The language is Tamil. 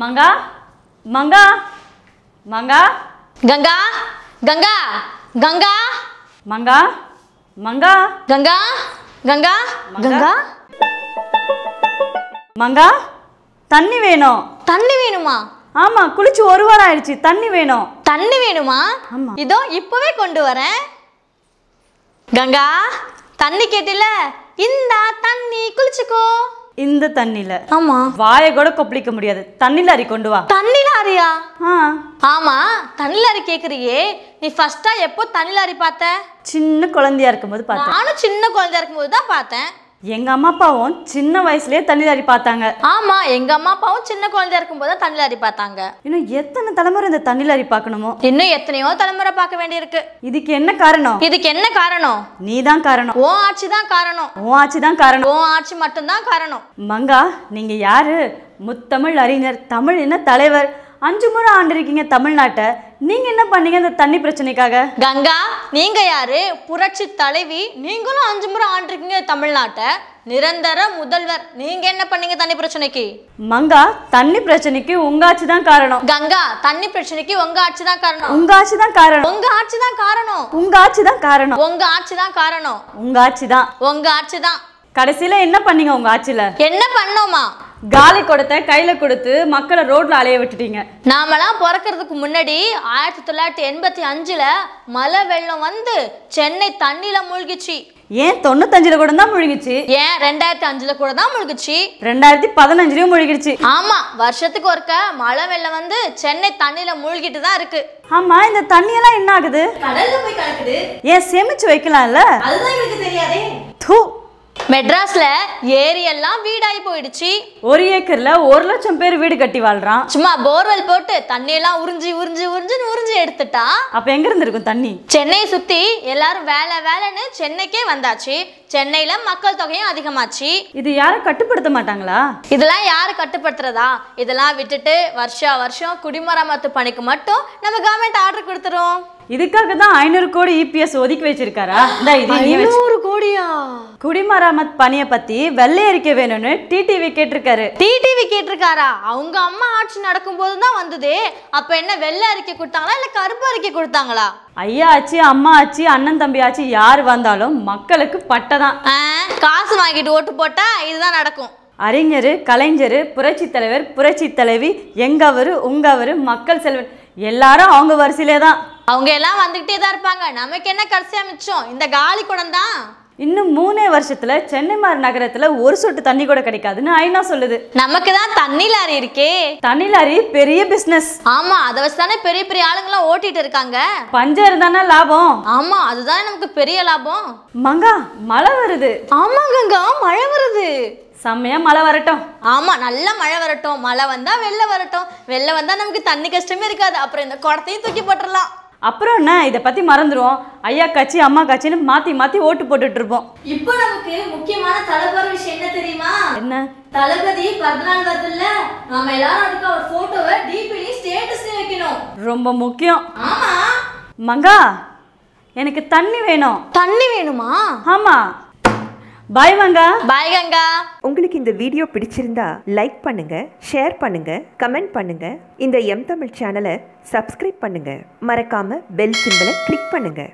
மங்கா மங்கா மங்கா கங்கா கங்கா கங்கா மங்கா மங்கா கங்கா கங்கா கங்கா மங்கா தண்ணி வேணும் தண்ணி வேணுமா ஆமா குளிச்சு ஒரு வாரம் ஆயிடுச்சு தண்ணி வேணும் தண்ணி வேணுமா இதோ இப்பவே கொண்டு வரேன் கங்கா தண்ணி கேட்டில இந்த தண்ணி குளிச்சுக்கோ இந்த தண்ணில ஆமா வாய கூட கொப்பளிக்க முடியாது தண்ணில அரி கொண்டு வா தண்ணில அரியா ஆமா தண்ணில அரி கேக்குறியே நீ ஃபர்ஸ்டா எப்போ தண்ணில அரி பார்த்த சின்ன குழந்தையா இருக்கும்போது பார்த்தேன் நானும் சின்ன குழந்தையா இருக்கும்போது தான் பார்த்தேன் எங்க அம்மா அப்பாவும் சின்ன வயசுலயே தண்ணிலாரி பார்த்தாங்க ஆமா எங்க அம்மா அப்பாவும் சின்ன குழந்தையா இருக்கும் போது இருக்கும்போது தண்ணிலாரி பார்த்தாங்க இன்னும் எத்தனை தலைமுறை இந்த தண்ணிலாரி பார்க்கணுமோ இன்னும் எத்தனையோ தலைமுறை பார்க்க வேண்டியிருக்கு இதுக்கு என்ன காரணம் இதுக்கு என்ன காரணம் நீ தான் காரணம் ஓ ஆட்சி தான் காரணம் ஓ ஆட்சி தான் காரணம் ஓ ஆட்சி மட்டும் காரணம் மங்கா நீங்க யாரு முத்தமிழ் அறிஞர் தமிழ் என்ன தலைவர் அஞ்சு முறை ஆண்டிருக்கீங்க தமிழ்நாட்டை நீங்க என்ன பண்ணீங்க அந்த தண்ணி பிரச்சனைக்காக கங்கா நீங்க யாரு புரட்சி தலைவி நீங்களும் அஞ்சு முறை ஆண்டிருக்கீங்க தமிழ்நாட்டை நிரந்தர முதல்வர் நீங்க என்ன பண்ணீங்க தண்ணி பிரச்சனைக்கு மங்கா தண்ணி பிரச்சனைக்கு உங்க ஆட்சி தான் காரணம் கங்கா தண்ணி பிரச்சனைக்கு உங்க ஆட்சி தான் காரணம் உங்க ஆட்சி தான் காரணம் உங்க ஆட்சி தான் காரணம் உங்க ஆட்சி தான் காரணம் உங்க ஆட்சி தான் காரணம் உங்க ஆட்சி தான் உங்க ஆட்சி தான் கடைசியில என்ன பண்ணீங்க உங்க ஆட்சியில என்ன பண்ணோமா காலி கொடுத்த கையில கொடுத்து மக்களை ரோட்ல அலைய விட்டுட்டீங்க நாமெல்லாம் பிறக்கிறதுக்கு முன்னாடி ஆயிரத்தி தொள்ளாயிரத்தி எண்பத்தி அஞ்சுல மழை வெள்ளம் வந்து சென்னை தண்ணில மூழ்கிச்சு ஏன் தொண்ணூத்தஞ்சுல கூட தான் முழுகிச்சு ஏன் ரெண்டாயிரத்தி அஞ்சுல கூட தான் முழுகிச்சு ரெண்டாயிரத்தி பதினஞ்சுலயும் முழுகிடுச்சு ஆமா வருஷத்துக்கு ஒருக்க மழை வெள்ளம் வந்து சென்னை தண்ணில மூழ்கிட்டு தான் இருக்கு ஆமா இந்த தண்ணி எல்லாம் என்ன ஆகுது கடல்ல போய் கலக்குது ஏன் சேமிச்சு வைக்கலாம்ல அதுதான் எங்களுக்கு தெரியாதே தூ மெட்ராஸ்ல ஏரியெல்லாம் வீடாயி போயிடுச்சு ஒரு ஏக்கர்ல ஒரு லட்சம் பேர் வீடு கட்டி வாழ்றான் சும்மா போர்வெல் போட்டு தண்ணி எல்லாம் உறிஞ்சி உறிஞ்சி உறிஞ்சின்னு உறிஞ்சி எடுத்துட்டா அப்ப எங்க இருந்திருக்கும் தண்ணி சென்னையை சுத்தி எல்லாரும் வேலை வேலைன்னு சென்னைக்கே வந்தாச்சு சென்னையில மக்கள் தொகையும் அதிகமாச்சு இது யாரும் கட்டுப்படுத்த மாட்டாங்களா இதெல்லாம் யாரு கட்டுப்படுத்துறதா இதெல்லாம் விட்டுட்டு வருஷா வருஷம் குடிமராமத்து பணிக்கு மட்டும் நம்ம கவர்மெண்ட் ஆர்டர் கொடுத்துரும் இதுக்காக தான் ஐநூறு கோடி இபிஎஸ் e ஒதுக்கி வச்சிருக்காரா இந்த இது ஐநூறு கோடியா குடிமராமத் பணியை பத்தி வெள்ளை அறிக்க வேணும்னு டிடிவி கேட்டிருக்காரு டிடிவி கேட்டிருக்காரா அவங்க அம்மா ஆட்சி நடக்கும் போது தான் வந்ததே அப்ப என்ன வெள்ளை அறிக்கை கொடுத்தாங்களா இல்ல கருப்பு அறிக்கை கொடுத்தாங்களா ஐயா ஆச்சு அம்மா ஆச்சு அண்ணன் தம்பி ஆச்சு யார் வந்தாலும் மக்களுக்கு பட்டதான் காசு வாங்கிட்டு ஓட்டு போட்டா இதுதான் நடக்கும் அறிஞர் கலைஞர் புரட்சி தலைவர் புரட்சி தலைவி எங்கவரு உங்கவரு மக்கள் செல்வன் எல்லாரும் அவங்க வரிசையிலே தான் அவங்க எல்லாம் வந்துகிட்டே தான் இருப்பாங்க நமக்கு என்ன கடைசியா மிச்சம் இந்த காலி குடம் தான் இன்னும் மூணே வருஷத்துல சென்னைமார் நகரத்துல ஒரு சொட்டு தண்ணி கூட கிடைக்காதுன்னு ஐநா சொல்லுது நமக்கு தான் தண்ணி லாரி இருக்கே தண்ணி லாரி பெரிய பிசினஸ் ஆமா அத வச்சு தானே பெரிய பெரிய ஆளுங்களாம் ஓட்டிட்டு இருக்காங்க பஞ்சம் தானே லாபம் ஆமா அதுதான் நமக்கு பெரிய லாபம் மங்கா மழை வருது ஆமா கங்கா மழை வருது செம்மையா மழை வரட்டும் ஆமா நல்லா மழை வரட்டும் மழை வந்தா வெளில வரட்டும் வெளில வந்தா நமக்கு தண்ணி கஷ்டமே இருக்காது அப்புறம் இந்த குடத்தையும் தூக்கி போட்டுடலாம் அப்புறம் என்ன இதை பற்றி மறந்துடுவோம் ஐயா கட்சி அம்மா கட்சின்னு மாற்றி மாற்றி ஓட்டு போட்டுட்டு இருப்போம் இப்போ நமக்கு முக்கியமான தலைவர் விஷயம் என்ன தெரியுமா என்ன தளபதி பதினாலு வருதுல்ல நாம எல்லாரும் அதுக்கு அவர் e டிபிலி வைக்கணும் ரொம்ப முக்கியம் ஆமா மங்கா எனக்கு தண்ணி வேணும் தண்ணி வேணுமா ஆமாம் பாய் வாங்கா பாய் கங்கா உங்களுக்கு இந்த வீடியோ பிடிச்சிருந்தா லைக் பண்ணுங்க ஷேர் பண்ணுங்க கமெண்ட் பண்ணுங்க இந்த எம் தமிழ் சேனலை சப்ஸ்கிரைப் பண்ணுங்க மறக்காம பெல் சிம்பிளை கிளிக் பண்ணுங்க